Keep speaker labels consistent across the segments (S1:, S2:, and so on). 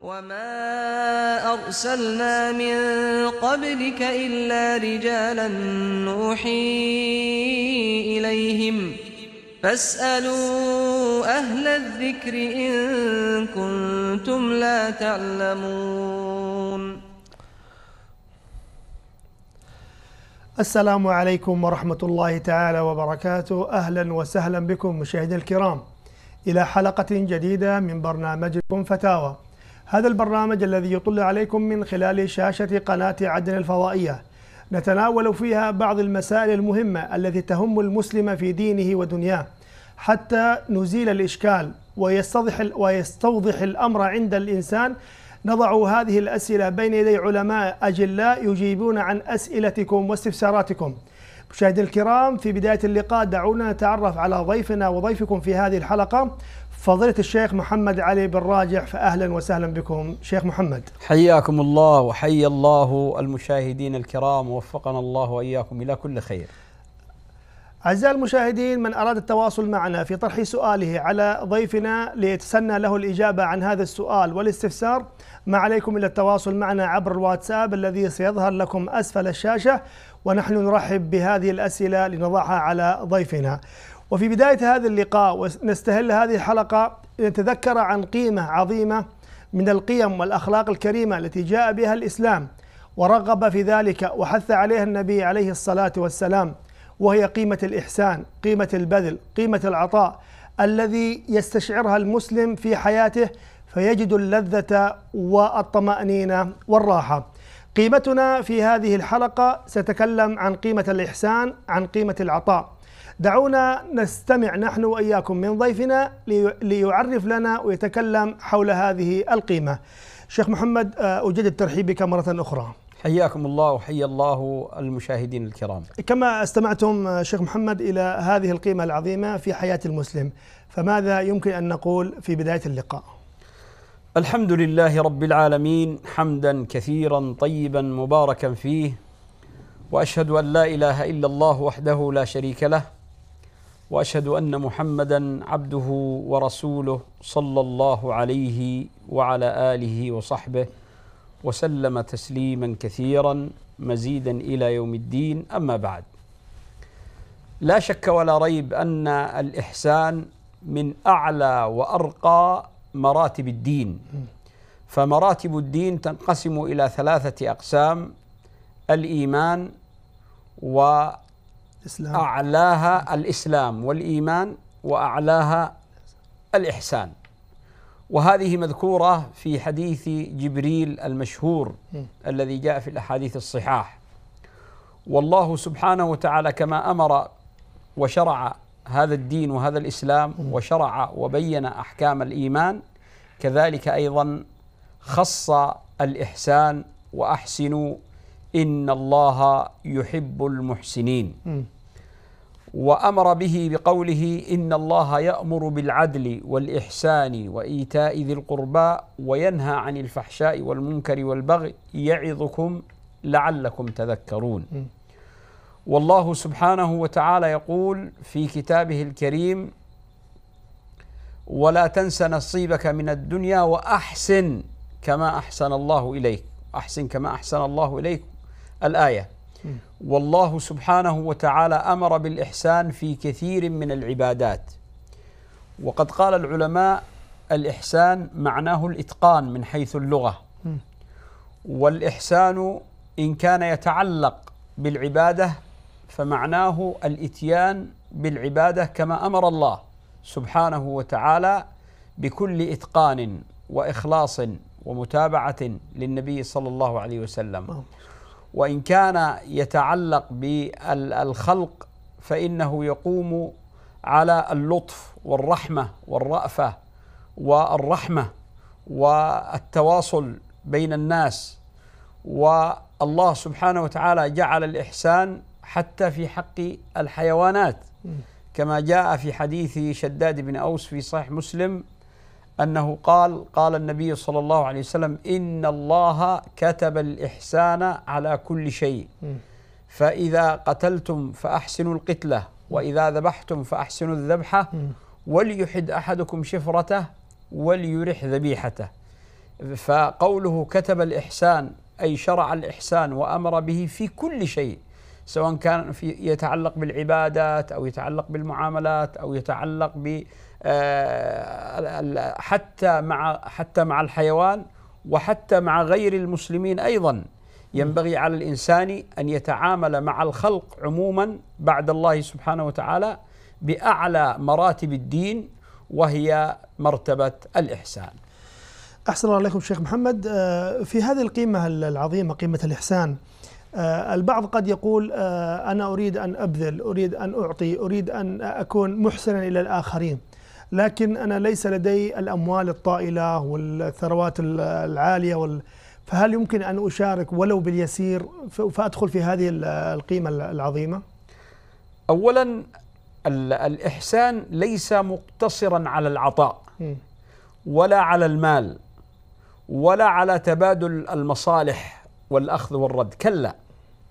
S1: وما أرسلنا من قبلك إلا رجالا نوحي إليهم فاسألوا أهل الذكر إن كنتم لا تعلمون
S2: السلام عليكم ورحمة الله تعالى وبركاته أهلا وسهلا بكم مشاهدي الكرام إلى حلقة جديدة من برنامجكم فتاوى هذا البرنامج الذي يطل عليكم من خلال شاشة قناة عدن الفضائية نتناول فيها بعض المسائل المهمة التي تهم المسلم في دينه ودنياه حتى نزيل الإشكال ويستوضح, ويستوضح الأمر عند الإنسان نضع هذه الأسئلة بين يدي علماء أجلاء يجيبون عن أسئلتكم واستفساراتكم مشاهدينا الكرام في بداية اللقاء دعونا نتعرف على ضيفنا وضيفكم في هذه الحلقة فضيلة الشيخ محمد علي بن راجح فأهلا وسهلا بكم شيخ محمد
S3: حياكم الله وحيا الله المشاهدين الكرام ووفقنا الله وإياكم إلى كل خير
S2: أعزائي المشاهدين من أراد التواصل معنا في طرح سؤاله على ضيفنا ليتسنى له الإجابة عن هذا السؤال والاستفسار ما عليكم إلا التواصل معنا عبر الواتساب الذي سيظهر لكم أسفل الشاشة ونحن نرحب بهذه الأسئلة لنضعها على ضيفنا وفي بداية هذا اللقاء ونستهل هذه الحلقة نتذكر عن قيمة عظيمة من القيم والأخلاق الكريمة التي جاء بها الإسلام ورغب في ذلك وحث عليها النبي عليه الصلاة والسلام وهي قيمة الإحسان قيمة البذل قيمة العطاء الذي يستشعرها المسلم في حياته فيجد اللذة والطمأنينة والراحة قيمتنا في هذه الحلقة ستكلم عن قيمة الإحسان عن قيمة العطاء دعونا نستمع نحن واياكم من ضيفنا ليعرف لنا ويتكلم حول هذه القيمه. شيخ محمد آه، أجد الترحيب بك مره اخرى.
S3: حياكم الله وحيا الله المشاهدين الكرام.
S2: كما استمعتم آه، شيخ محمد الى هذه القيمه العظيمه في حياه المسلم، فماذا يمكن ان نقول في بدايه اللقاء؟
S3: الحمد لله رب العالمين حمدا كثيرا طيبا مباركا فيه واشهد ان لا اله الا الله وحده لا شريك له واشهد ان محمدا عبده ورسوله صلى الله عليه وعلى اله وصحبه وسلم تسليما كثيرا مزيدا الى يوم الدين اما بعد لا شك ولا ريب ان الاحسان من اعلى وارقى مراتب الدين فمراتب الدين تنقسم الى ثلاثه اقسام الايمان و الإسلام أعلاها الإسلام والإيمان وأعلاها الإحسان وهذه مذكورة في حديث جبريل المشهور م. إيه. الذي جاء في الأحاديث الصحاح والله سبحانه وتعالى كما أمر وشرع هذا الدين وهذا الإسلام م. إيه. وشرع وبين أحكام الإيمان كذلك أيضا خص الإحسان وأحسنوا إن الله يحب المحسنين م. إيه. وامر به بقوله ان الله يامر بالعدل والاحسان وايتاء ذي القربى وينهى عن الفحشاء والمنكر والبغي يعظكم لعلكم تذكرون والله سبحانه وتعالى يقول في كتابه الكريم ولا تنس نصيبك من الدنيا واحسن كما احسن الله اليك احسن كما احسن الله اليك الايه والله سبحانه وتعالى امر بالاحسان في كثير من العبادات وقد قال العلماء الاحسان معناه الاتقان من حيث اللغه والاحسان ان كان يتعلق بالعباده فمعناه الاتيان بالعباده كما امر الله سبحانه وتعالى بكل اتقان واخلاص ومتابعه للنبي صلى الله عليه وسلم وإن كان يتعلق بالخلق فإنه يقوم على اللطف والرحمة والرأفة والرحمة والتواصل بين الناس والله سبحانه وتعالى جعل الإحسان حتى في حق الحيوانات كما جاء في حديث شداد بن أوس في صحيح مسلم أنه قال قال النبي صلى الله عليه وسلم إن الله كتب الإحسان على كل شيء فإذا قتلتم فأحسنوا القتلة وإذا ذبحتم فأحسنوا الذبحة وليحد أحدكم شفرته وليرح ذبيحته فقوله كتب الإحسان أي شرع الإحسان وأمر به في كل شيء سواء كان في يتعلق بالعبادات أو يتعلق بالمعاملات أو يتعلق بالمعاملات آه، حتى مع حتى مع الحيوان وحتى مع غير المسلمين ايضا ينبغي على الانسان ان يتعامل مع الخلق عموما بعد الله سبحانه وتعالى باعلى مراتب الدين وهي مرتبه الاحسان.
S2: احسن الله عليكم شيخ محمد آه، في هذه القيمه العظيمه قيمه الاحسان آه، البعض قد يقول أنا أريد أن أبذل أريد أن أعطي أريد أن أكون محسنا إلى الآخرين لكن أنا ليس لدي الأموال الطائلة والثروات العالية وال فهل يمكن أن أشارك ولو باليسير فأدخل في هذه القيمة العظيمة؟ أولا الإحسان
S3: ليس مقتصرا على العطاء ولا على المال ولا على تبادل المصالح والأخذ والرد كلا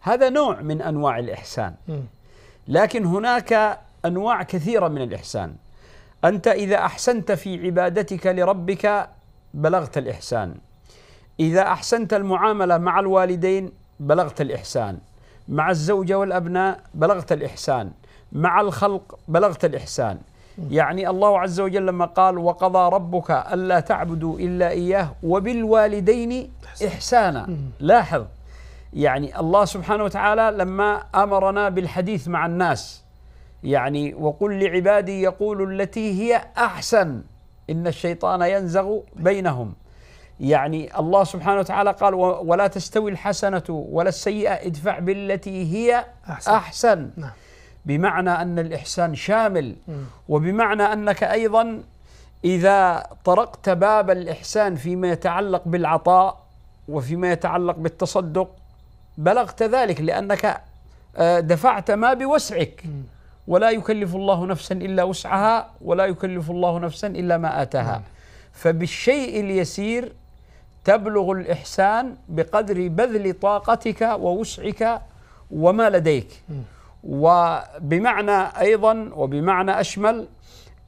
S3: هذا نوع من أنواع الإحسان لكن هناك أنواع كثيرة من الإحسان أنت إذا أحسنت في عبادتك لربك بلغت الإحسان إذا أحسنت المعاملة مع الوالدين بلغت الإحسان مع الزوجة والأبناء بلغت الإحسان مع الخلق بلغت الإحسان يعني الله عز وجل لما قال وقضى ربك ألا تعبدوا إلا إياه وبالوالدين إحسانا لاحظ يعني الله سبحانه وتعالى لما أمرنا بالحديث مع الناس يعني وقل لعبادي يقول التي هي أحسن إن الشيطان ينزغ بينهم يعني الله سبحانه وتعالى قال ولا تستوي الحسنة ولا السيئة ادفع بالتي هي أحسن, أحسن نعم. بمعنى أن الإحسان شامل م. وبمعنى أنك أيضا إذا طرقت باب الإحسان فيما يتعلق بالعطاء وفيما يتعلق بالتصدق بلغت ذلك لأنك آه، دفعت ما بوسعك م. ولا يكلف الله نفسا الا وسعها ولا يكلف الله نفسا الا ما اتاها نعم. فبالشيء اليسير تبلغ الاحسان بقدر بذل طاقتك ووسعك وما لديك وبمعنى ايضا وبمعنى اشمل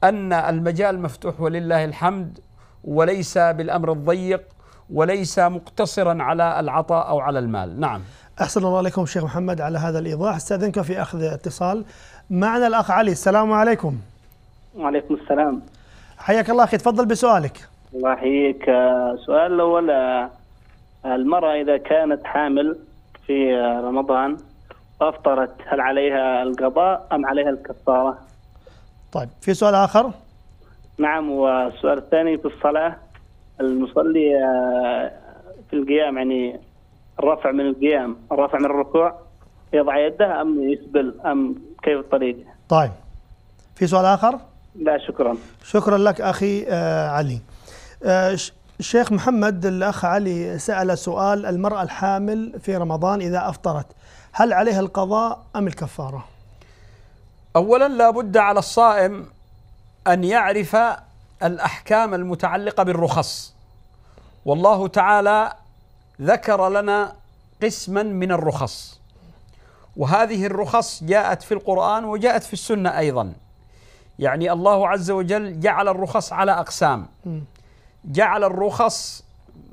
S3: ان المجال مفتوح ولله الحمد وليس بالامر الضيق وليس مقتصرا على العطاء او على المال نعم
S2: احسن الله لكم شيخ محمد على هذا الايضاح استاذنك في اخذ اتصال معنا الأخ علي السلام عليكم
S1: وعليكم السلام
S2: حياك الله أخي تفضل بسؤالك
S1: الله يحييك
S3: سؤال الأول المرأة إذا كانت حامل في رمضان
S1: أفطرت هل عليها القضاء أم عليها الكفارة؟
S2: طيب في سؤال آخر؟
S1: نعم والسؤال الثاني في الصلاة المصلي
S3: في القيام يعني الرفع من القيام الرفع من الركوع يضع يده أم يسبل أم كيف الطريق
S2: طيب في سؤال آخر؟ لا شكرا شكرا لك أخي آه، علي الشيخ آه، محمد الأخ علي سأل سؤال المرأة الحامل في رمضان إذا أفطرت هل عليها القضاء أم الكفارة؟
S3: أولا لا بد على الصائم أن يعرف الأحكام المتعلقة بالرخص والله تعالى ذكر لنا قسما من الرخص وهذه الرخص جاءت في القرآن وجاءت في السنة أيضا يعني الله عز وجل جعل الرخص على أقسام جعل الرخص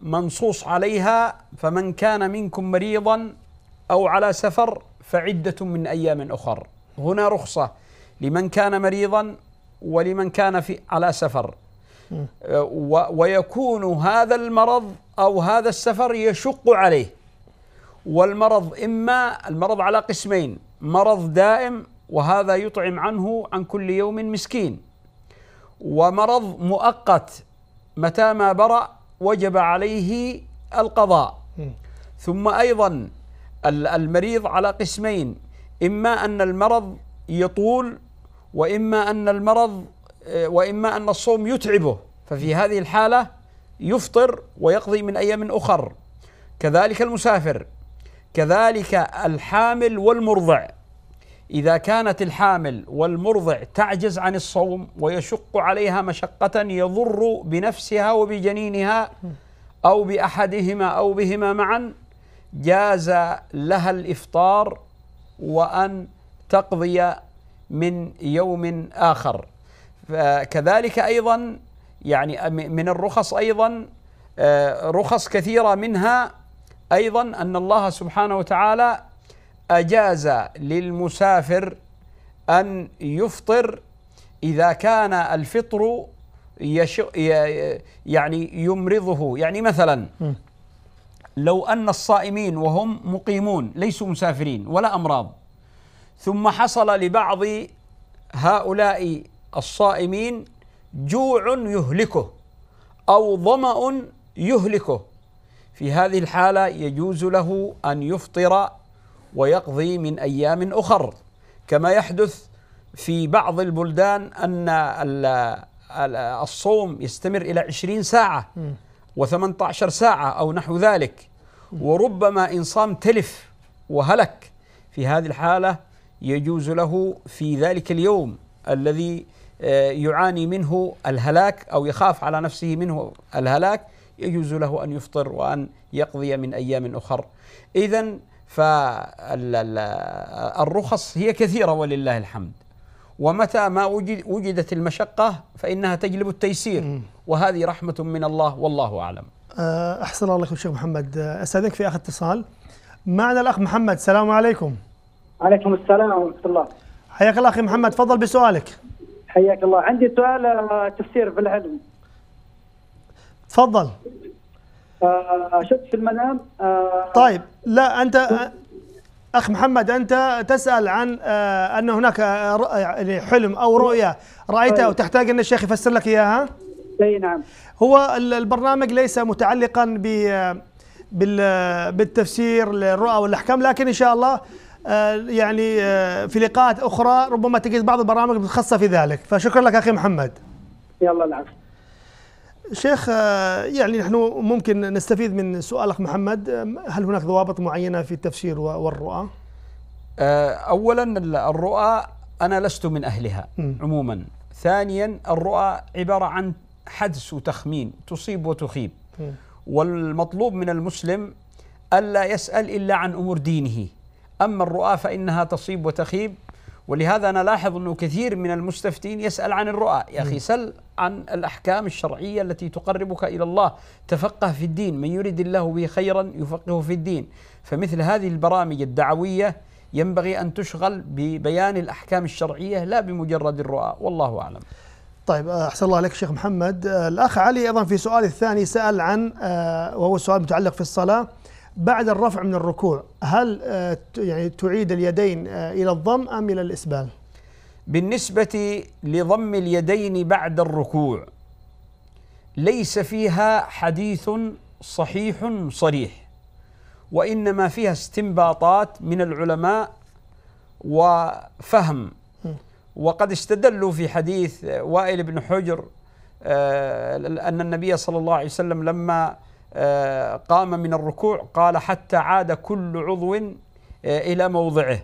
S3: منصوص عليها فمن كان منكم مريضا أو على سفر فعدة من أيام أخر هنا رخصة لمن كان مريضا ولمن كان في على سفر أه، ويكون هذا المرض أو هذا السفر يشق عليه والمرض إما المرض على قسمين مرض دائم وهذا يطعم عنه عن كل يوم مسكين ومرض مؤقت متى ما برأ وجب عليه القضاء ثم أيضا المريض على قسمين إما أن المرض يطول وإما أن المرض آه، وإما أن الصوم يتعبه ففي هذه الحالة يفطر ويقضي من أيام أخر كذلك المسافر كذلك الحامل والمرضع إذا كانت الحامل والمرضع تعجز عن الصوم ويشق عليها مشقة يضر بنفسها وبجنينها أو بأحدهما أو بهما معا جاز لها الإفطار وأن تقضي من يوم آخر فكذلك أيضا يعني من الرخص أيضا آه، رخص كثيرة منها أيضا أن الله سبحانه وتعالى أجاز للمسافر أن يفطر إذا كان الفطر يعني يمرضه يعني مثلا لو أن الصائمين وهم مقيمون ليسوا مسافرين ولا أمراض ثم حصل لبعض هؤلاء الصائمين جوع يهلكه أو ظمأ يهلكه في هذه الحالة يجوز له أن يفطر ويقضي من أيام أخر كما يحدث في بعض البلدان أن الصوم يستمر إلى عشرين ساعة و18 ساعة أو نحو ذلك وربما إن صام تلف وهلك في هذه الحالة يجوز له في ذلك اليوم الذي آه، يعاني منه الهلاك أو يخاف على نفسه منه الهلاك يجوز له أن يفطر وأن يقضي من أيام أخر إذا فالرخص هي كثيرة ولله الحمد ومتى ما وجدت المشقة فإنها تجلب التيسير وهذه رحمة من الله والله أعلم
S2: آه، أحسن الله لكم شيخ محمد آه، أستاذك في آخر اتصال معنا الأخ محمد السلام عليكم عليكم السلام ورحمة الله حياك الله أخي محمد تفضل بسؤالك حياك الله عندي سؤال آه، تفسير في العلم تفضل آه، شفت في المنام آه، طيب لا أنت أخ محمد أنت تسأل عن آه، أن هناك يعني حلم أو رؤية رأيتها وتحتاج أن الشيخ يفسر لك إياها أي نعم هو البرنامج ليس متعلقا ب بالتفسير للرؤى والأحكام لكن إن شاء الله يعني في لقاءات أخرى ربما تجد بعض البرامج متخصصة في ذلك فشكرا لك أخي محمد يلا العفو شيخ آه، يعني نحن ممكن نستفيد من سؤالك محمد آه، هل هناك ضوابط معينة في التفسير والرؤى؟
S3: آه، أولا الرؤى أنا لست من أهلها عموما ثانيا الرؤى عبارة عن حدس وتخمين تصيب وتخيب والمطلوب من المسلم ألا يسأل إلا عن أمور دينه أما الرؤى فإنها تصيب وتخيب ولهذا أنا لاحظ أنه كثير من المستفتين يسأل عن الرؤى يا أخي سل عن الأحكام الشرعية التي تقربك إلى الله تفقه في الدين من يرد الله به خيرا يفقهه في الدين فمثل هذه البرامج الدعوية ينبغي أن تشغل ببيان الأحكام الشرعية لا بمجرد الرؤى والله
S2: أعلم طيب آه، أحسن الله عليك شيخ محمد آه، الأخ علي أيضا في سؤال الثاني سأل عن آه، وهو سؤال متعلق في الصلاة بعد الرفع من الركوع هل آه، يعني تعيد اليدين آه، الى الضم ام الى الاسبال؟ بالنسبه لضم
S3: اليدين بعد الركوع ليس فيها حديث صحيح صريح وانما فيها استنباطات من العلماء وفهم وقد استدلوا في حديث وائل بن حجر آه، ان النبي صلى الله عليه وسلم لما آه، قام من الركوع قال حتى عاد كل عضو آه، إلى موضعه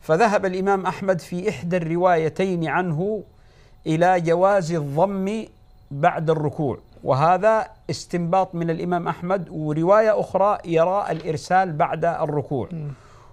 S3: فذهب الإمام أحمد في إحدى الروايتين عنه إلى جواز الضم بعد الركوع وهذا استنباط من الإمام أحمد ورواية أخرى يرى الإرسال بعد الركوع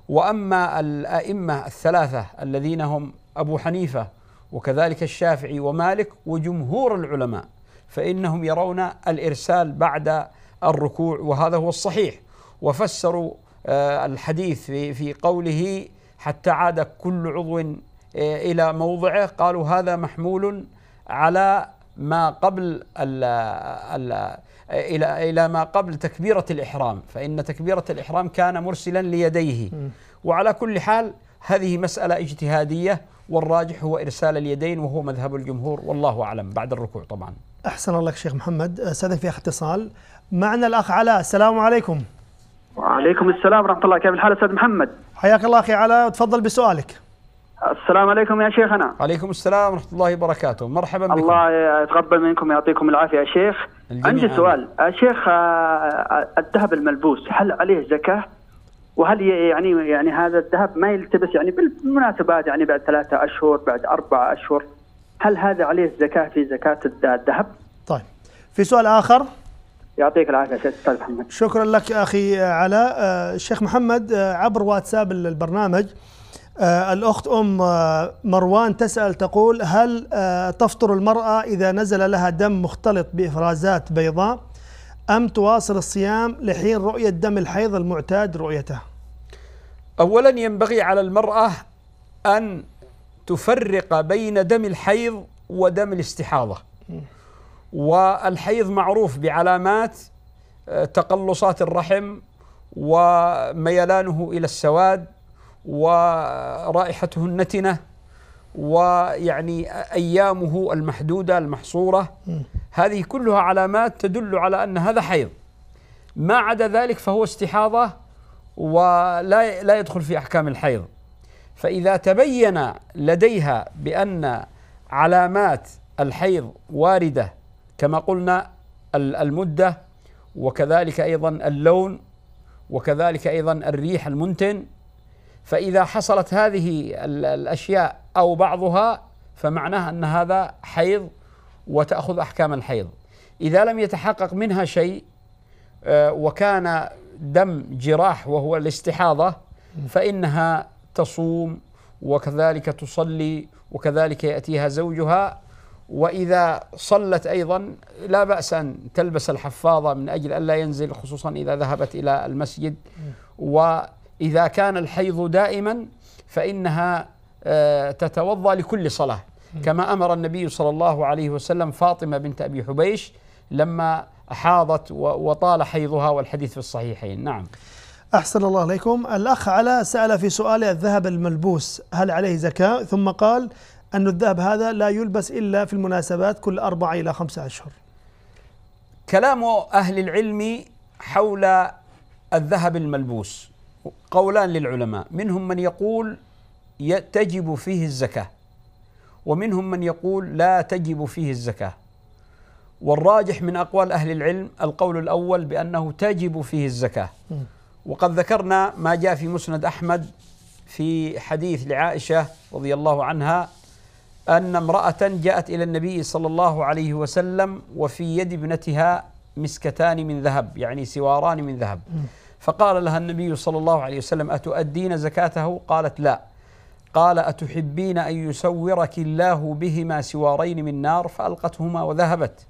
S3: وأما الأئمة الثلاثة الذين هم أبو حنيفة وكذلك الشافعي ومالك وجمهور العلماء فإنهم يرون الإرسال بعد الركوع وهذا هو الصحيح وفسروا آه، الحديث في في قوله حتى عاد كل عضو آه، الى موضعه قالوا هذا محمول على ما قبل ال ال آه، الى الى ما قبل تكبيره الاحرام فان تكبيره الاحرام كان مرسلا ليديه وعلى كل حال هذه مساله اجتهاديه والراجح هو ارسال اليدين وهو مذهب الجمهور والله اعلم بعد الركوع طبعا
S2: احسن الله شيخ محمد استاذن في اختصال معنا الأخ علاء السلام عليكم
S3: وعليكم السلام ورحمة الله كيف الحال أستاذ محمد حياك الله أخي علاء وتفضل بسؤالك السلام عليكم يا شيخنا عليكم السلام ورحمة الله وبركاته مرحبا بكم الله يتقبل منكم يعطيكم العافية يا شيخ
S2: عندي سؤال
S3: يا آه، شيخ آه، آه، الذهب الملبوس هل عليه زكاة وهل يعني يعني هذا الذهب ما يلتبس يعني بالمناسبات يعني بعد ثلاثة أشهر بعد أربعة أشهر هل
S1: هذا عليه الزكاة في زكاة الذهب؟
S2: طيب في سؤال آخر يعطيك العافيه شيخ استاذ محمد شكرا لك اخي علاء الشيخ آه، محمد آه، عبر واتساب البرنامج آه، الأخت أم مروان تسأل تقول هل تفطر المرأة إذا نزل لها دم مختلط بإفرازات بيضاء أم تواصل الصيام لحين رؤية دم الحيض المعتاد رؤيته أولا
S3: ينبغي على المرأة أن تفرق بين دم الحيض ودم الاستحاضة والحيض معروف بعلامات آه، تقلصات الرحم وميلانه الى السواد ورائحته النتنه ويعني ايامه المحدوده المحصوره هذه كلها علامات تدل على ان هذا حيض ما عدا ذلك فهو استحاضه ولا لا يدخل في احكام الحيض فاذا تبين لديها بان علامات الحيض وارده كما قلنا المدة وكذلك أيضا اللون وكذلك أيضا الريح المنتن فإذا حصلت هذه الأشياء أو بعضها فمعناه أن هذا حيض وتأخذ أحكام الحيض إذا لم يتحقق منها شيء آه، وكان دم جراح وهو الاستحاضة فإنها تصوم وكذلك تصلي وكذلك يأتيها زوجها وإذا صلت أيضا لا بأس أن تلبس الحفاظة من أجل ألا ينزل خصوصا إذا ذهبت إلى المسجد وإذا كان الحيض دائما فإنها آه، تتوضأ لكل صلاة كما أمر النبي صلى الله عليه وسلم فاطمة بنت أبي حبيش لما أحاضت وطال حيضها والحديث في الصحيحين نعم
S2: أحسن الله عليكم الأخ على سأل في سؤاله الذهب الملبوس هل عليه زكاة ثم قال أن الذهب هذا لا يلبس إلا في المناسبات كل أربعة إلى خمسة أشهر
S3: كلام أهل العلم حول الذهب الملبوس قولان للعلماء منهم من يقول تجب فيه الزكاة ومنهم من يقول لا تجب فيه الزكاة والراجح من أقوال أهل العلم القول الأول بأنه تجب فيه الزكاة وقد ذكرنا ما جاء في مسند أحمد في حديث لعائشة رضي الله عنها أن امرأة جاءت إلى النبي صلى الله عليه وسلم وفي يد ابنتها مسكتان من ذهب يعني سواران من ذهب فقال لها النبي صلى الله عليه وسلم أتؤدين زكاته قالت لا قال أتحبين أن يسورك الله بهما سوارين من نار فألقتهما وذهبت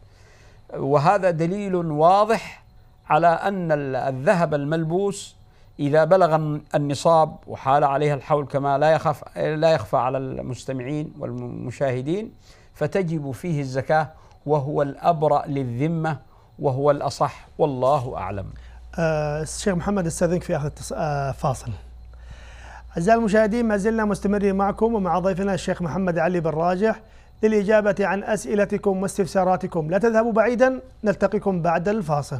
S3: وهذا دليل واضح على أن الذهب الملبوس إذا بلغ النصاب وحال عليها الحول كما لا يخف لا يخفى على المستمعين والمشاهدين فتجب فيه الزكاة وهو الأبرأ للذمة وهو الأصح والله
S2: أعلم. آه الشيخ محمد استاذنك في اخر آه فاصل. أعزائي المشاهدين ما زلنا مستمرين معكم ومع ضيفنا الشيخ محمد علي بن راجح للإجابة عن أسئلتكم واستفساراتكم لا تذهبوا بعيدا نلتقيكم بعد الفاصل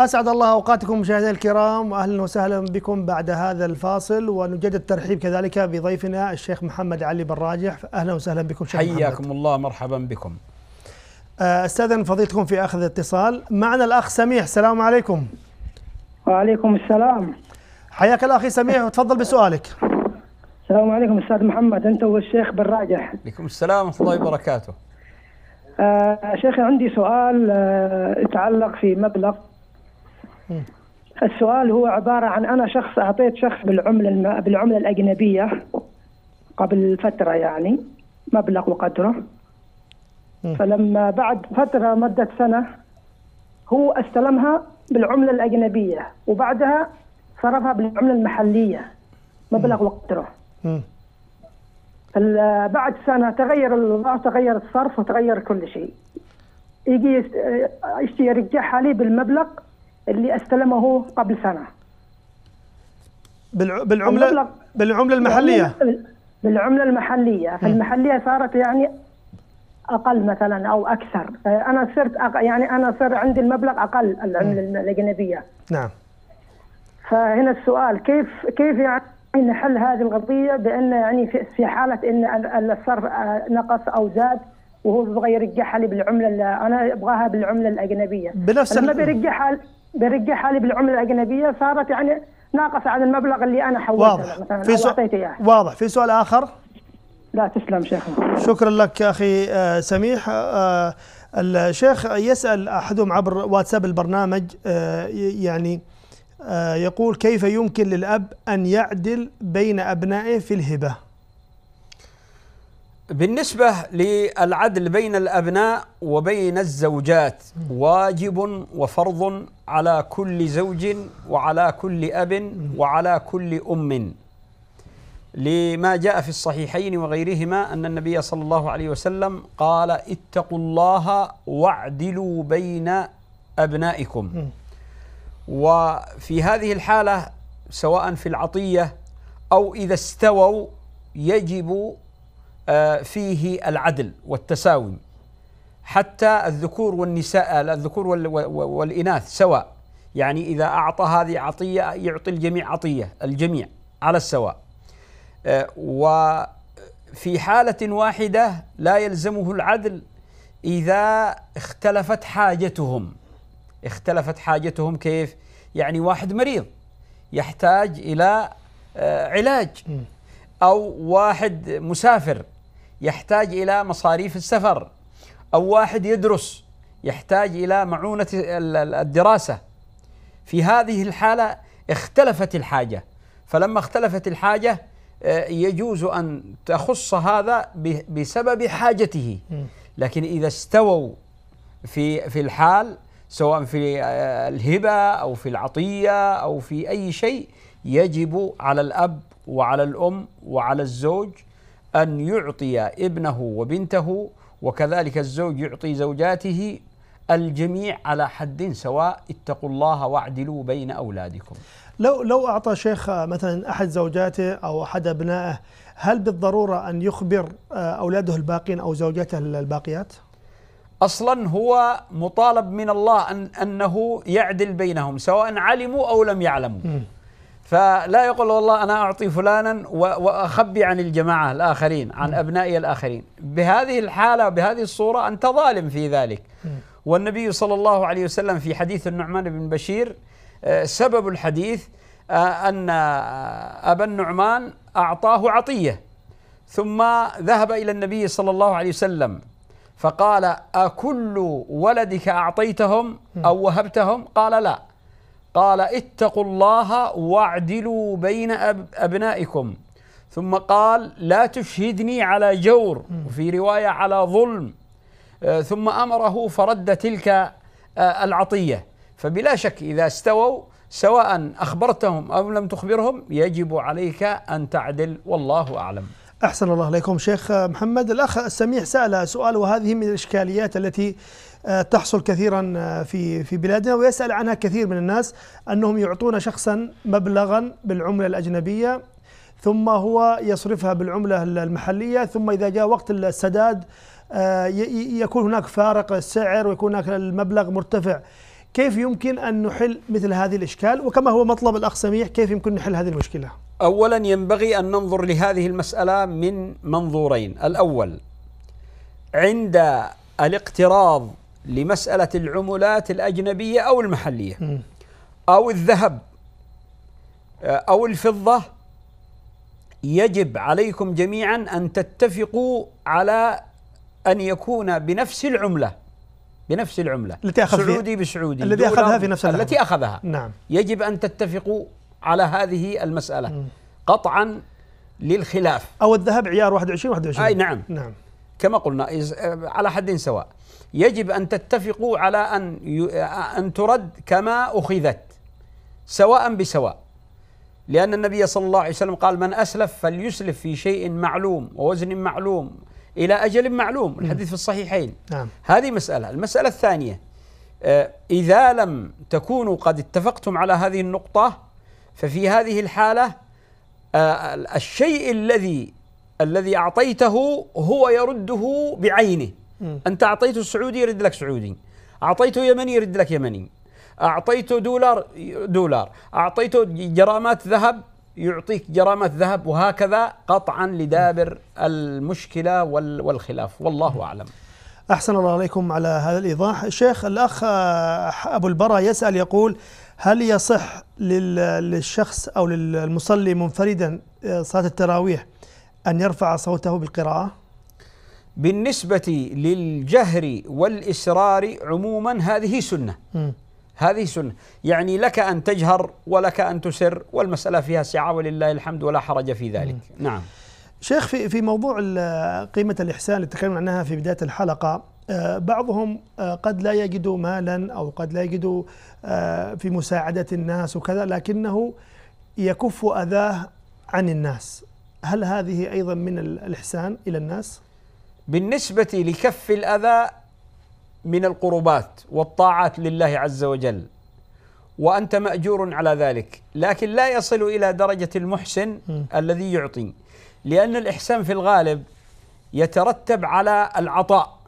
S2: أسعد الله أوقاتكم مشاهدينا الكرام وأهلا وسهلا بكم بعد هذا الفاصل ونجدد الترحيب كذلك بضيفنا الشيخ محمد علي بن راجح أهلا وسهلا بكم شيخ حياكم
S3: الله مرحبا بكم
S2: آه، استاذن فضيلتكم في اخذ اتصال معنا الاخ سميح السلام عليكم وعليكم السلام حياك الاخي سميح وتفضل بسؤالك
S1: السلام عليكم استاذ محمد انت والشيخ بن راجح
S2: السلام ورحمه الله وبركاته
S1: آه شيخي عندي سؤال آه يتعلق في مبلغ إيه. السؤال هو عبارة عن أنا شخص أعطيت شخص بالعملة بالعملة الأجنبية قبل فترة يعني مبلغ وقدره إيه. فلما بعد فترة مدة سنة هو استلمها بالعملة الأجنبية وبعدها صرفها بالعملة المحلية مبلغ إيه. وقدره بعد سنة تغير الوضع تغير الصرف وتغير كل شيء يجي يشتري يرجعها لي بالمبلغ اللي استلمه قبل سنه
S2: بالعمله يعني بالعمله المحليه
S1: بالعمله المحليه فالمحليه صارت يعني اقل مثلا او اكثر آه، انا صرت أق... يعني انا صار عندي المبلغ اقل العمله الاجنبيه نعم فهنا السؤال كيف كيف يعني نحل هذه القضيه بان يعني في حاله ان الصرف آه، نقص او زاد وهو يبغى يرجعها لي بالعمله اللي انا ابغاها بالعمله الاجنبيه بنفس ما بيرجعها برجع حالي بالعمله الاجنبيه صارت يعني ناقصه عن المبلغ اللي انا حولته واضح مثلا في سؤال
S2: واضح في سؤال اخر لا تسلم شيخنا شكرا لك اخي آه، سميح آه، الشيخ يسال احدهم عبر واتساب البرنامج آه، يعني يقول كيف يمكن للاب ان يعدل بين ابنائه في الهبه بالنسبة للعدل
S3: بين الأبناء وبين الزوجات واجب وفرض على كل زوج وعلى كل أب وعلى كل أم لما جاء في الصحيحين وغيرهما أن النبي صلى الله عليه وسلم قال اتقوا الله واعدلوا بين أبنائكم وفي هذه الحالة سواء في العطية أو إذا استووا يجب آه، فيه العدل والتساوي حتى الذكور والنساء الذكور والإناث سواء يعني إذا أعطى هذه عطية يعطي الجميع عطية الجميع على السواء آه، وفي حالة واحدة لا يلزمه العدل إذا اختلفت حاجتهم اختلفت حاجتهم كيف؟ يعني واحد مريض يحتاج إلى آه، علاج أو واحد مسافر يحتاج إلى مصاريف السفر أو واحد يدرس يحتاج إلى معونة الدراسة في هذه الحالة اختلفت الحاجة فلما اختلفت الحاجة آه، يجوز أن تخص هذا بسبب حاجته لكن إذا استووا في في الحال سواء في آه، الهبة أو في العطية أو في أي شيء يجب على الأب وعلى الأم وعلى الزوج أن يعطي ابنه وبنته وكذلك الزوج يعطي زوجاته الجميع على حد سواء اتقوا الله واعدلوا بين أولادكم
S2: لو لو أعطى شيخ مثلا أحد زوجاته أو أحد أبنائه هل بالضرورة أن يخبر أولاده الباقين أو زوجاته الباقيات؟ اصلا هو مطالب من الله ان انه يعدل
S3: بينهم سواء علموا او لم يعلموا. فلا يقول والله أنا أعطي فلانا وأخبي عن الجماعة الآخرين عن أبنائي الآخرين بهذه الحالة بهذه الصورة أنت ظالم في ذلك والنبي صلى الله عليه وسلم في حديث النعمان بن بشير آه، سبب الحديث آه، أن آه، أبا النعمان أعطاه عطية ثم ذهب إلى النبي صلى الله عليه وسلم فقال أكل ولدك أعطيتهم أو وهبتهم قال لا قال اتقوا الله واعدلوا بين أب أبنائكم ثم قال لا تشهدني على جور وفي رواية على ظلم آه، ثم أمره فرد تلك آه، العطية فبلا شك إذا استووا سواء أخبرتهم أو لم تخبرهم يجب عليك أن تعدل والله أعلم
S2: أحسن الله عليكم شيخ محمد الأخ السميح سأل سؤال وهذه من الإشكاليات التي آه، تحصل كثيرا آه، في في بلادنا ويسأل عنها كثير من الناس أنهم يعطون شخصا مبلغا بالعملة الأجنبية ثم هو يصرفها بالعملة المحلية ثم إذا جاء وقت السداد آه، يكون هناك فارق السعر ويكون هناك المبلغ مرتفع كيف يمكن أن نحل مثل هذه الإشكال وكما هو مطلب الأخ سميح كيف يمكن نحل هذه المشكلة
S3: أولا ينبغي أن ننظر لهذه المسألة من منظورين الأول عند الاقتراض لمسألة العملات الأجنبية أو المحلية أو الذهب آه، أو الفضة يجب عليكم جميعا أن تتفقوا على أن يكون بنفس العملة بنفس العملة التي أخذ سعودي بسعودي الذي أخذها في نفس العملة التي أخذها نعم يجب أن تتفقوا على هذه المسألة م. قطعا للخلاف أو الذهب عيار 21 21 أي نعم نعم كما قلنا آه، على حد سواء يجب أن تتفقوا على أن أن ترد كما أخذت سواء بسواء لأن النبي صلى الله عليه وسلم قال من أسلف فليسلف في شيء معلوم ووزن معلوم إلى أجل معلوم الحديث في الصحيحين نعم. هذه مسألة المسألة الثانية آه، إذا لم تكونوا قد اتفقتم على هذه النقطة ففي هذه الحالة آه، الشيء الذي الذي أعطيته هو يرده بعينه أنت أعطيته سعودي يرد لك سعودي أعطيته يمني يرد لك يمني أعطيته دولار دولار أعطيته جرامات ذهب يعطيك جرامات ذهب وهكذا قطعا لدابر المشكلة والخلاف والله أعلم
S2: أحسن الله عليكم على هذا الإيضاح الشيخ الأخ أبو البرا يسأل يقول هل يصح للشخص أو للمصلي منفردا صلاة التراويح أن يرفع صوته بالقراءة؟
S3: بالنسبة للجهر والإسرار عموما هذه سنة هذه سنة يعني لك أن تجهر ولك أن تسر والمسألة فيها سعة ولله الحمد ولا حرج في ذلك
S1: نعم
S2: شيخ في في موضوع قيمة الإحسان اللي تكلمنا عنها في بداية الحلقة آه، بعضهم آه، قد لا يجد مالا أو قد لا يجد آه، في مساعدة الناس وكذا لكنه يكف أذاه عن الناس هل هذه أيضا من الإحسان إلى الناس؟
S3: بالنسبة لكف الأذى من القربات والطاعات لله عز وجل وأنت مأجور على ذلك لكن لا يصل إلى درجة المحسن م. الذي يعطي لأن الإحسان في الغالب يترتب على العطاء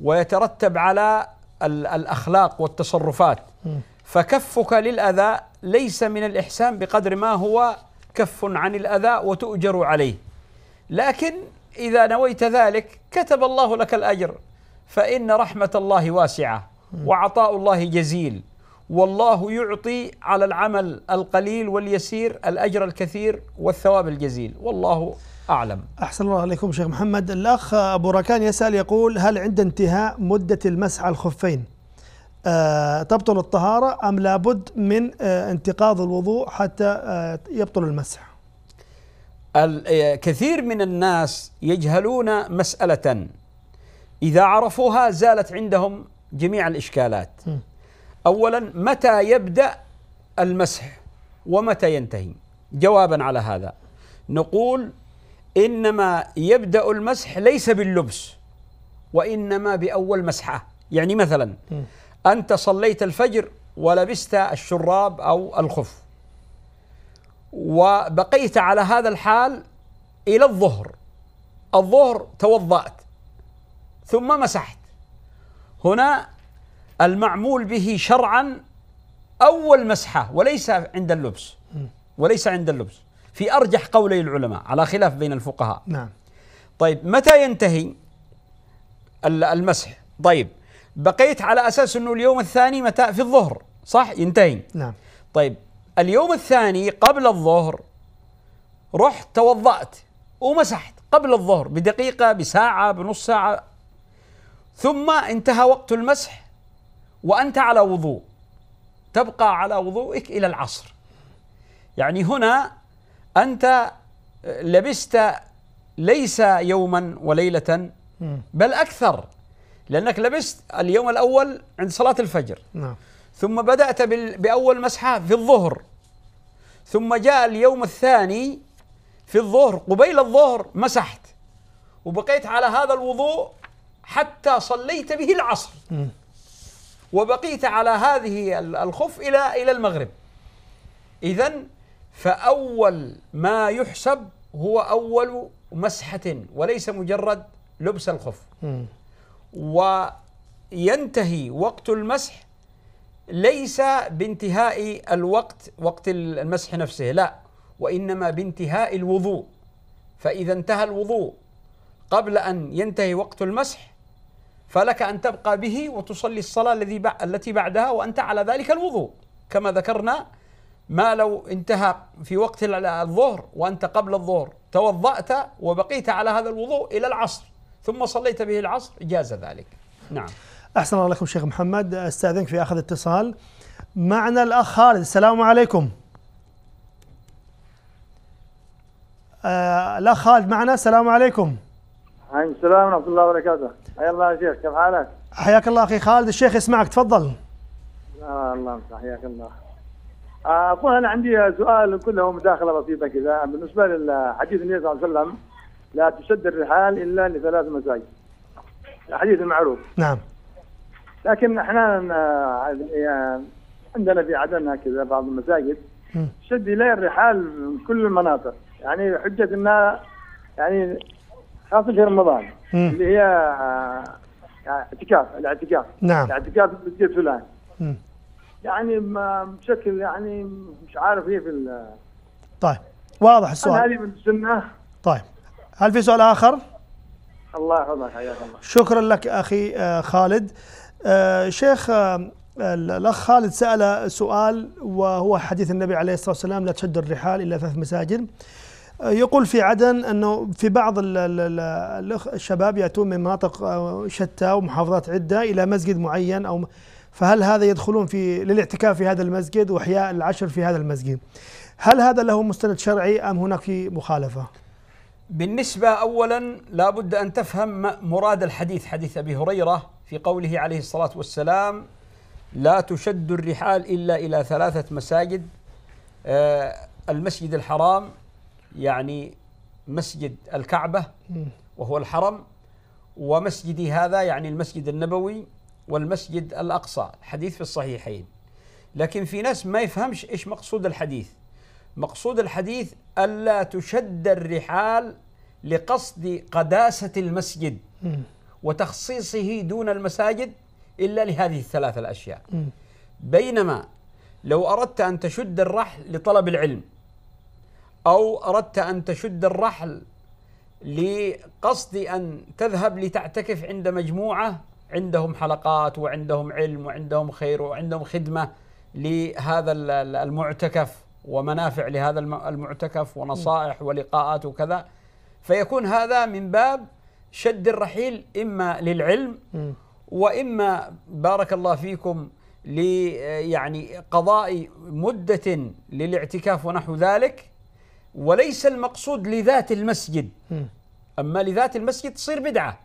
S3: ويترتب على الأخلاق والتصرفات م. فكفك للأذى ليس من الإحسان بقدر ما هو كف عن الأذى وتؤجر عليه لكن إذا نويت ذلك كتب الله لك الأجر فإن رحمة الله واسعة وعطاء الله جزيل والله يعطي على العمل القليل واليسير الأجر الكثير والثواب الجزيل والله أعلم
S2: أحسن الله عليكم شيخ محمد الأخ أبو ركان يسأل يقول هل عند انتهاء مدة المسح الخفين آه تبطل الطهارة أم لابد من آه، انتقاض الوضوء حتى آه، يبطل المسح
S3: كثير من الناس يجهلون مسألة إذا عرفوها زالت عندهم جميع الإشكالات أولا متى يبدأ المسح ومتى ينتهي جوابا على هذا نقول إنما يبدأ المسح ليس باللبس وإنما بأول مسحة يعني مثلا أنت صليت الفجر ولبست الشراب أو الخف وبقيت على هذا الحال إلى الظهر الظهر توضأت ثم مسحت هنا المعمول به شرعا أول مسحة وليس عند اللبس وليس عند اللبس في أرجح قولي العلماء على خلاف بين الفقهاء نعم طيب متى ينتهي المسح طيب بقيت على أساس أنه اليوم الثاني متى في الظهر صح ينتهي نعم طيب اليوم الثاني قبل الظهر رحت توضأت ومسحت قبل الظهر بدقيقة بساعة بنص ساعة ثم انتهى وقت المسح وأنت على وضوء تبقى على وضوئك إلى العصر يعني هنا أنت لبست ليس يوما وليلة بل أكثر لأنك لبست اليوم الأول عند صلاة الفجر نعم. ثم بدأت بأول مسحة في الظهر ثم جاء اليوم الثاني في الظهر قبيل الظهر مسحت وبقيت على هذا الوضوء حتى صليت به العصر وبقيت على هذه الخف الى الى المغرب اذا فاول ما يحسب هو اول مسحه وليس مجرد لبس الخف وينتهي وقت المسح ليس بانتهاء الوقت وقت المسح نفسه لا وانما بانتهاء الوضوء فاذا انتهى الوضوء قبل ان ينتهي وقت المسح فلك ان تبقى به وتصلي الصلاه الذي التي بعدها وانت على ذلك الوضوء كما ذكرنا ما لو انتهى في وقت الظهر وانت قبل الظهر توضأت وبقيت على هذا الوضوء الى العصر ثم صليت به العصر جاز ذلك
S2: نعم أحسن الله لكم شيخ محمد أستأذنك في أخذ اتصال معنا الأخ خالد السلام عليكم آه الأخ خالد معنا السلام عليكم عليكم السلام ورحمة الله وبركاته حيا الله يا شيخ كيف حالك؟ حياك الله أخي خالد الشيخ يسمعك تفضل آه الله حياك الله أقول آه، أنا عندي سؤال كله مداخلة بسيطة كذا بالنسبة للحديث النبي صلى الله عليه وسلم لا تشد الرحال إلا لثلاث مساجد الحديث المعروف نعم لكن احنا آه، عندنا في عدن هكذا بعض المساجد شد اليه الرحال من كل المناطق يعني حجه انها يعني خاصه في رمضان اللي هي آه، اعتكاف الاعتكاف نعم الاعتكاف في مسجد فلان يعني بشكل يعني مش عارف هي في طيب واضح السؤال هذه من السنه طيب هل في سؤال اخر؟ الله يحفظك حياك الله شكرا لك اخي آه، خالد آه شيخ آه الأخ خالد سأل سؤال وهو حديث النبي عليه الصلاة والسلام لا تشد الرحال إلا ثلاث مساجد آه يقول في عدن أنه في بعض الشباب يأتون من مناطق آه، شتى ومحافظات عدة إلى مسجد معين أو فهل هذا يدخلون في للاعتكاف في هذا المسجد وإحياء العشر في هذا المسجد هل هذا له مستند شرعي أم هناك في مخالفة؟
S3: بالنسبة أولا لابد أن تفهم مراد الحديث حديث أبي هريرة في قوله عليه الصلاة والسلام لا تشد الرحال إلا إلى ثلاثة مساجد آه، المسجد الحرام يعني مسجد الكعبة وهو الحرم ومسجدي هذا يعني المسجد النبوي والمسجد الأقصى الحديث في الصحيحين لكن في ناس ما يفهمش إيش مقصود الحديث مقصود الحديث ألا تشد الرحال لقصد قداسة المسجد وتخصيصه دون المساجد إلا لهذه الثلاثة الأشياء بينما لو أردت أن تشد الرحل لطلب العلم أو أردت أن تشد الرحل لقصد أن تذهب لتعتكف عند مجموعة عندهم حلقات وعندهم علم وعندهم خير وعندهم خدمة لهذا المعتكف ومنافع لهذا المعتكف ونصائح ولقاءات وكذا فيكون هذا من باب شد الرحيل إما للعلم وإما بارك الله فيكم يعني قضاء مدة للاعتكاف ونحو ذلك وليس المقصود لذات المسجد أما لذات المسجد تصير بدعة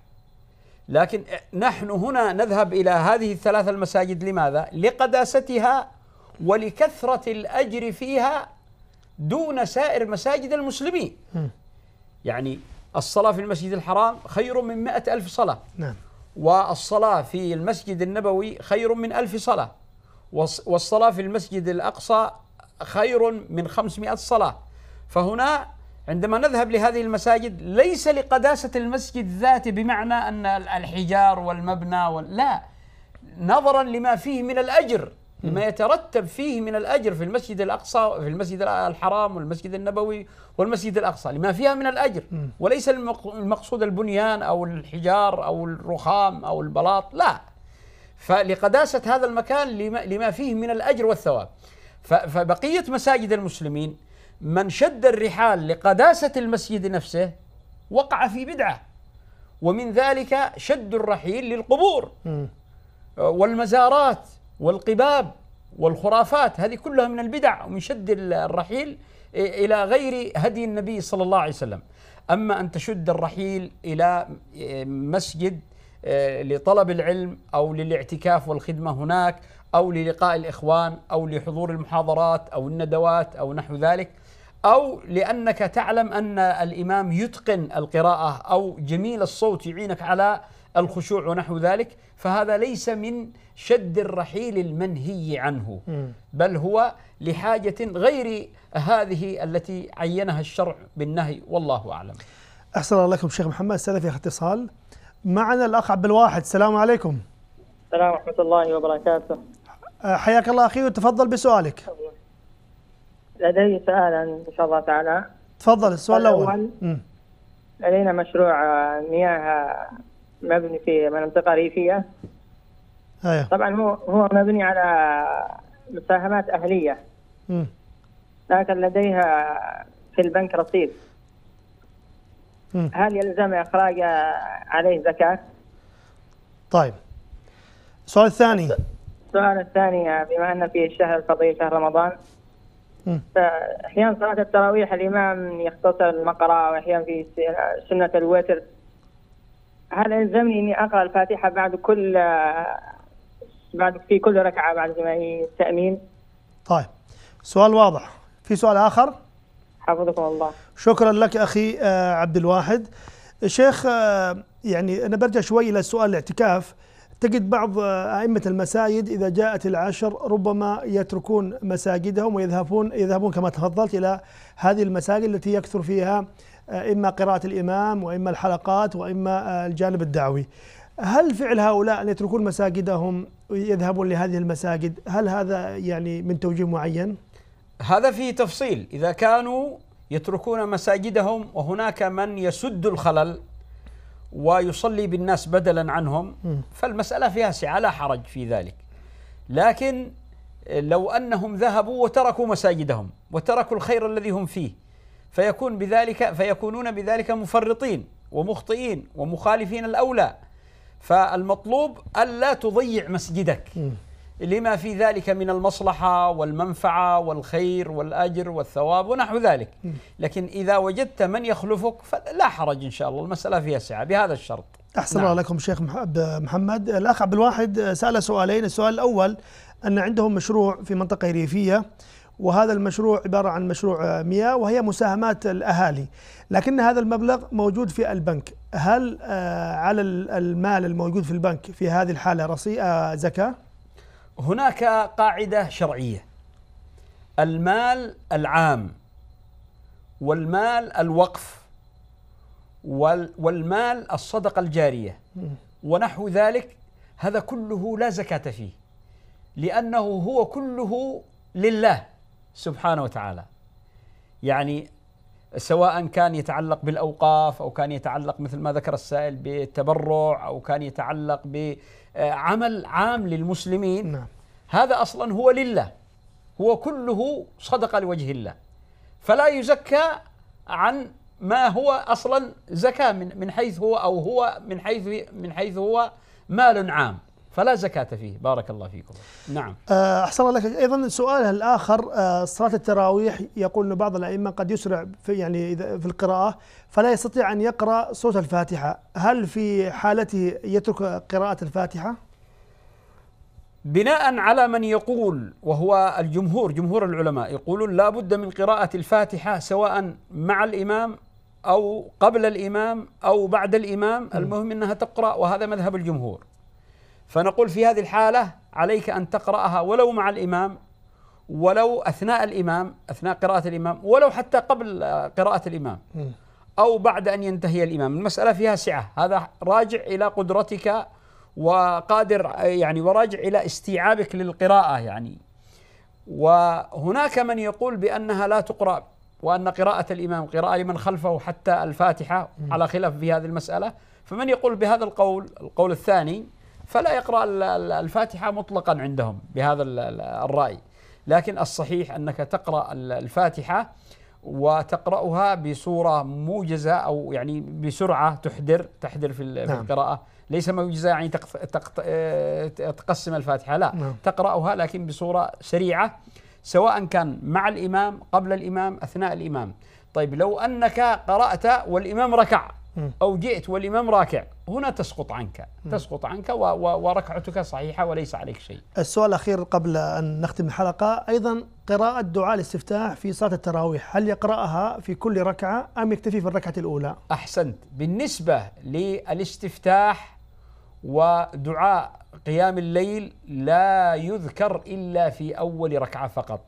S3: لكن نحن هنا نذهب إلى هذه الثلاث المساجد لماذا؟ لقداستها ولكثرة الأجر فيها دون سائر مساجد المسلمين يعني الصلاة في المسجد الحرام خير من مئة ألف صلاة نعم والصلاة في المسجد النبوي خير من ألف صلاة والصلاة في المسجد الأقصى خير من خمسمائة صلاة فهنا عندما نذهب لهذه المساجد ليس لقداسة المسجد ذاته بمعنى أن الحجار والمبنى وال... لا نظرا لما فيه من الأجر ما يترتب فيه من الأجر في المسجد الأقصى في المسجد الحرام والمسجد النبوي والمسجد الأقصى لما فيها من الأجر وليس المقصود البنيان أو الحجار أو الرخام أو البلاط لا فلقداسة هذا المكان لما فيه من الأجر والثواب فبقية مساجد المسلمين من شد الرحال لقداسة المسجد نفسه وقع في بدعة ومن ذلك شد الرحيل للقبور والمزارات والقباب والخرافات هذه كلها من البدع ومن شد الرحيل الى غير هدي النبي صلى الله عليه وسلم اما ان تشد الرحيل الى مسجد لطلب العلم او للاعتكاف والخدمه هناك او للقاء الاخوان او لحضور المحاضرات او الندوات او نحو ذلك او لانك تعلم ان الامام يتقن القراءه او جميل الصوت يعينك على الخشوع ونحو ذلك فهذا ليس من شد الرحيل المنهي عنه بل هو لحاجة غير هذه التي عينها الشرع بالنهي
S1: والله أعلم
S2: أحسن الله لكم شيخ محمد في اتصال معنا الأخ عبد الواحد السلام عليكم
S1: السلام ورحمة الله وبركاته
S2: أه، حياك الله أخي وتفضل بسؤالك
S1: لدي سؤالا إن شاء الله تعالى
S2: تفضل السؤال الأول
S1: لدينا مشروع مياه مبني في منطقه ريفيه أيه. طبعا هو هو مبني على مساهمات اهليه م. لكن لديها في البنك رصيد هل يلزم اخراج عليه زكاه؟
S2: طيب السؤال الثاني
S1: السؤال الثاني بما ان في الشهر الفضيل شهر رمضان فاحيانا صلاه التراويح الامام يختصر المقرأ واحيانا في سنه الوتر هل يلزمني اني اقرا الفاتحه بعد كل بعد في كل ركعه بعد ما التامين؟
S2: طيب سؤال واضح في سؤال اخر؟
S1: حفظكم الله
S2: شكرا لك اخي آه، عبد الواحد شيخ آه، يعني انا برجع شوي الى سؤال الاعتكاف تجد بعض آه، أئمة المساجد إذا جاءت العشر ربما يتركون مساجدهم ويذهبون يذهبون كما تفضلت إلى هذه المساجد التي يكثر فيها آه، إما قراءة الإمام وإما الحلقات وإما آه، الجانب الدعوي هل فعل هؤلاء أن يتركون مساجدهم ويذهبون لهذه المساجد هل هذا يعني من توجيه معين؟
S3: هذا فيه تفصيل إذا كانوا يتركون مساجدهم وهناك من يسد الخلل ويصلي بالناس بدلا عنهم فالمسألة فيها سعة لا حرج في ذلك لكن آه، لو أنهم ذهبوا وتركوا مساجدهم وتركوا الخير الذي هم فيه فيكون بذلك فيكونون بذلك مفرطين ومخطئين ومخالفين الاولى فالمطلوب الا تضيع مسجدك لما في ذلك من المصلحه والمنفعه والخير والاجر والثواب ونحو ذلك لكن اذا وجدت من يخلفك فلا حرج ان شاء الله المساله فيها سعه بهذا الشرط
S2: احسن نعم. الله لكم شيخ محمد الاخ عبد الواحد سال سؤالين السؤال الاول ان عندهم مشروع في منطقه ريفيه وهذا المشروع عبارة عن مشروع آه، مياه وهي مساهمات الأهالي لكن هذا المبلغ موجود في البنك هل آه، على المال الموجود في البنك في هذه الحالة رصيد آه، زكاة؟
S3: هناك قاعدة شرعية المال العام والمال الوقف والمال الصدقة الجارية ونحو ذلك هذا كله لا زكاة فيه لأنه هو كله لله سبحانه وتعالى يعني سواء كان يتعلق بالاوقاف او كان يتعلق مثل ما ذكر السائل بالتبرع او كان يتعلق بعمل عام للمسلمين نعم. هذا اصلا هو لله هو كله صدقه لوجه الله فلا يزكى عن ما هو اصلا زكاه من من حيث هو او هو من حيث من حيث هو مال عام فلا زكاة فيه بارك الله فيكم
S2: نعم آه، أحسن الله لك أيضا السؤال الآخر آه، صلاة التراويح يقول أن بعض الأئمة قد يسرع في يعني في القراءة فلا يستطيع أن يقرأ صوت الفاتحة هل في حالته يترك قراءة الفاتحة؟
S3: بناء على من يقول وهو الجمهور جمهور العلماء يقولون لا بد من قراءة الفاتحة سواء مع الإمام أو قبل الإمام أو بعد الإمام المهم أنها تقرأ وهذا مذهب الجمهور فنقول في هذه الحالة عليك أن تقرأها ولو مع الإمام ولو أثناء الإمام أثناء قراءة الإمام ولو حتى قبل قراءة الإمام أو بعد أن ينتهي الإمام المسألة فيها سعة هذا راجع إلى قدرتك وقادر يعني وراجع إلى استيعابك للقراءة يعني وهناك من يقول بأنها لا تقرأ وأن قراءة الإمام قراءة لمن خلفه حتى الفاتحة على خلاف في هذه المسألة فمن يقول بهذا القول القول الثاني فلا يقرأ الفاتحة مطلقا عندهم بهذا الرأي لكن الصحيح أنك تقرأ الفاتحة وتقرأها بصورة موجزة أو يعني بسرعة تحدر تحدر في نعم. القراءة ليس موجزة يعني تقف تقسم الفاتحة لا نعم. تقرأها لكن بصورة سريعة سواء كان مع الإمام قبل الإمام أثناء الإمام طيب لو أنك قرأت والإمام ركع أو جئت والإمام راكع هنا تسقط عنك تسقط عنك وركعتك صحيحة وليس عليك شيء
S2: السؤال الأخير قبل أن نختم الحلقة أيضا قراءة دعاء الاستفتاح في صلاة التراويح هل يقرأها في كل ركعة أم يكتفي في الركعة الأولى
S3: أحسنت بالنسبة للاستفتاح ودعاء قيام الليل لا يذكر إلا في أول ركعة فقط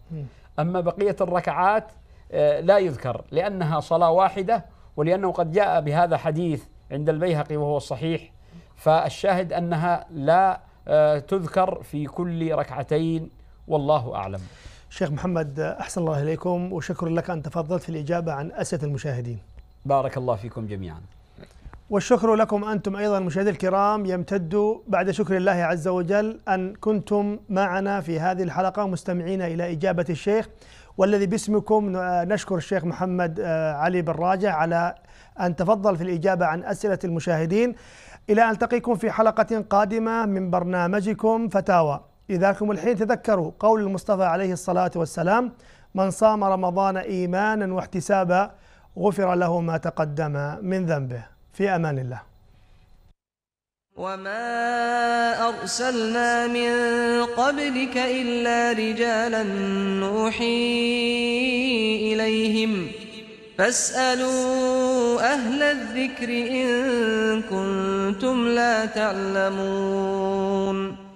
S3: أما بقية الركعات آه، لا يذكر لأنها صلاة واحدة ولأنه قد جاء بهذا حديث عند البيهقي وهو الصحيح فالشاهد أنها لا آه، تذكر في كل ركعتين والله أعلم
S2: شيخ محمد أحسن الله إليكم وشكر لك أن تفضلت في الإجابة عن أسئلة المشاهدين
S3: بارك الله فيكم جميعا
S2: والشكر لكم أنتم أيضا مشاهدي الكرام يمتد بعد شكر الله عز وجل أن كنتم معنا في هذه الحلقة مستمعين إلى إجابة الشيخ والذي باسمكم آه، نشكر الشيخ محمد آه، علي بن راجع على أن تفضل في الإجابة عن أسئلة المشاهدين إلى أن ألتقيكم في حلقة قادمة من برنامجكم فتاوى كم الحين تذكروا قول المصطفى عليه الصلاة والسلام من صام رمضان إيمانا واحتسابا غفر له ما تقدم من ذنبه في أمان الله
S1: وما أرسلنا من قبلك إلا رجالا نوحي إليهم فاسألوا أهل الذكر إن كنتم لا تعلمون